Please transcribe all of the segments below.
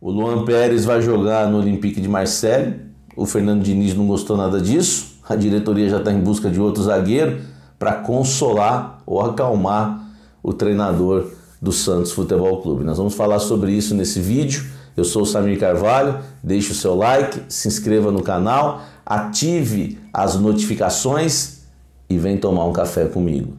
O Luan Pérez vai jogar no Olympique de Marseille. O Fernando Diniz não gostou nada disso. A diretoria já está em busca de outro zagueiro para consolar ou acalmar o treinador do Santos Futebol Clube. Nós vamos falar sobre isso nesse vídeo. Eu sou o Samir Carvalho. Deixe o seu like, se inscreva no canal, ative as notificações e vem tomar um café comigo.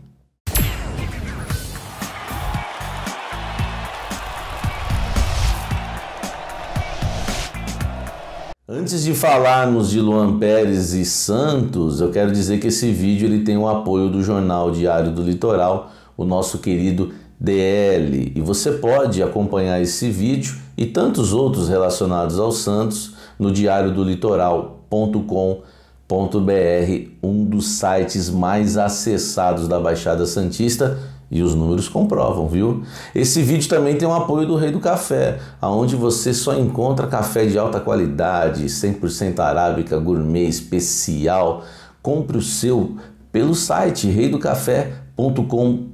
Antes de falarmos de Luan Pérez e Santos, eu quero dizer que esse vídeo ele tem o apoio do jornal Diário do Litoral, o nosso querido DL. E você pode acompanhar esse vídeo e tantos outros relacionados ao Santos no diariodolitoral.com.br, um dos sites mais acessados da Baixada Santista e os números comprovam, viu? Esse vídeo também tem o um apoio do Rei do Café, aonde você só encontra café de alta qualidade, 100% arábica, gourmet, especial. Compre o seu pelo site reidocafé.com.br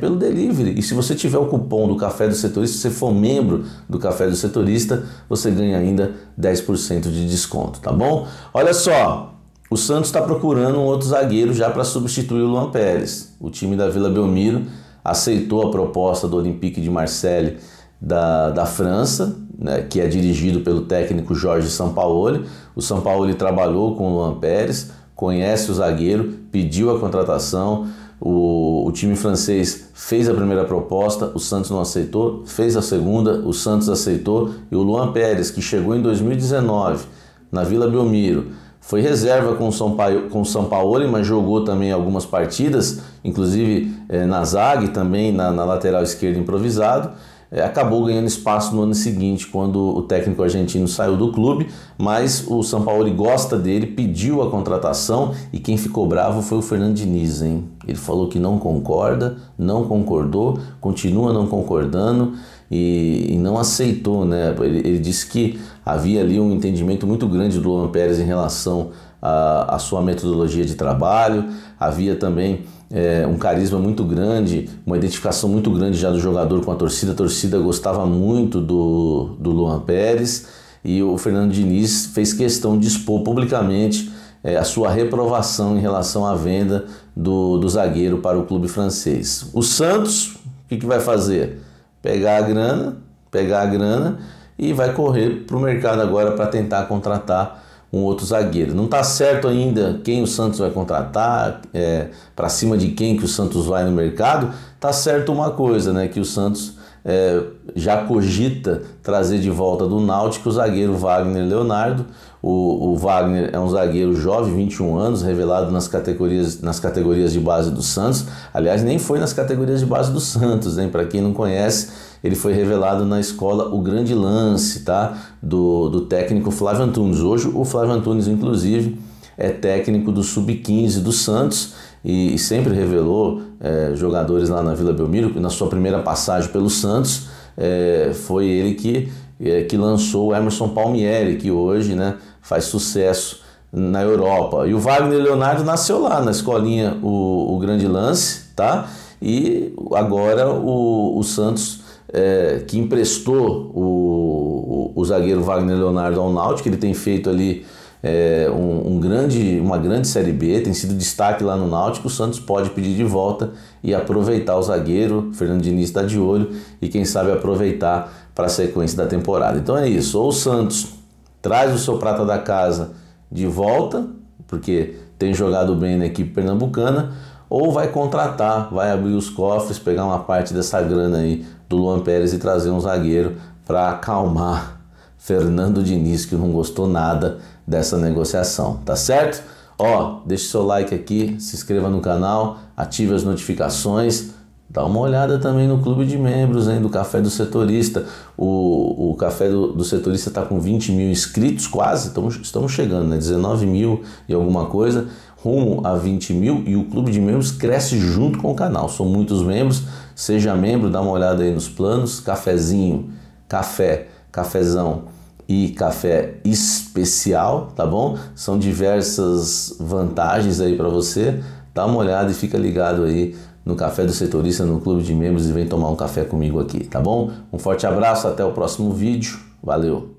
pelo delivery. E se você tiver o cupom do Café do Setorista, se você for membro do Café do Setorista, você ganha ainda 10% de desconto, tá bom? Olha só, o Santos está procurando um outro zagueiro já para substituir o Luan Pérez. O time da Vila Belmiro aceitou a proposta do Olympique de Marseille da, da França, né, que é dirigido pelo técnico Jorge Sampaoli. O Sampaoli trabalhou com o Luan Pérez, conhece o zagueiro, pediu a contratação. O, o time francês fez a primeira proposta, o Santos não aceitou, fez a segunda, o Santos aceitou e o Luan Pérez, que chegou em 2019 na Vila Belmiro foi reserva com o São, pa... com o São Paulo, mas jogou também algumas partidas, inclusive é, na zaga e também na, na lateral esquerda improvisado eh, acabou ganhando espaço no ano seguinte, quando o técnico argentino saiu do clube, mas o São Paulo gosta dele, pediu a contratação e quem ficou bravo foi o Fernando Diniz, hein? Ele falou que não concorda, não concordou, continua não concordando e, e não aceitou, né? Ele, ele, disse que havia ali um entendimento muito grande do Luan Pérez em relação à sua metodologia de trabalho, havia também é, um carisma muito grande, uma identificação muito grande já do jogador com a torcida, a torcida gostava muito do, do Luan Pérez e o Fernando Diniz fez questão de expor publicamente é, a sua reprovação em relação à venda do, do zagueiro para o clube francês. O Santos, o que, que vai fazer? pegar a grana, pegar a grana e vai correr para o mercado agora para tentar contratar um outro zagueiro. Não está certo ainda quem o Santos vai contratar, é, para cima de quem que o Santos vai no mercado. Está certo uma coisa, né? Que o Santos é, já cogita trazer de volta do Náutico o zagueiro Wagner Leonardo. O, o, Wagner é um zagueiro jovem, 21 anos, revelado nas categorias, nas categorias de base do Santos. Aliás, nem foi nas categorias de base do Santos, hein? Para quem não conhece, ele foi revelado na escola O Grande Lance, tá? Do, do técnico Flávio Antunes. Hoje, o Flávio Antunes, inclusive é técnico do Sub-15 do Santos e, e sempre revelou é, jogadores lá na Vila Belmiro. Na sua primeira passagem pelo Santos, é, foi ele que, é, que lançou o Emerson Palmieri, que hoje né, faz sucesso na Europa. E o Wagner Leonardo nasceu lá na escolinha o, o Grande Lance, tá? E agora o, o Santos, é, que emprestou o, o, o, zagueiro Wagner Leonardo ao Náutico, ele tem feito ali é, um, um, grande, uma grande Série B, tem sido destaque lá no Náutico. O Santos pode pedir de volta e aproveitar o zagueiro. O Fernando Diniz está de olho e, quem sabe, aproveitar para a sequência da temporada. Então é isso. Ou o Santos traz o seu prata da casa de volta, porque tem jogado bem na equipe pernambucana, ou vai contratar, vai abrir os cofres, pegar uma parte dessa grana aí do Luan Pérez e trazer um zagueiro para acalmar Fernando Diniz, que não gostou nada dessa negociação, tá certo? Ó, deixe seu like aqui, se inscreva no canal, ative as notificações. Dá uma olhada também no clube de membros hein, do Café do Setorista. O, o Café do, do Setorista está com 20 mil inscritos, quase, estamos, estamos chegando, né? 19 mil e alguma coisa, rumo a 20 mil. E o clube de membros cresce junto com o canal. São muitos membros, seja membro, dá uma olhada aí nos planos. Cafezinho, café, cafezão e café especial, tá bom? São diversas vantagens aí para você. Dá uma olhada e fica ligado aí no Café do Setorista, no Clube de Membros e vem tomar um café comigo aqui, tá bom? Um forte abraço, até o próximo vídeo. Valeu!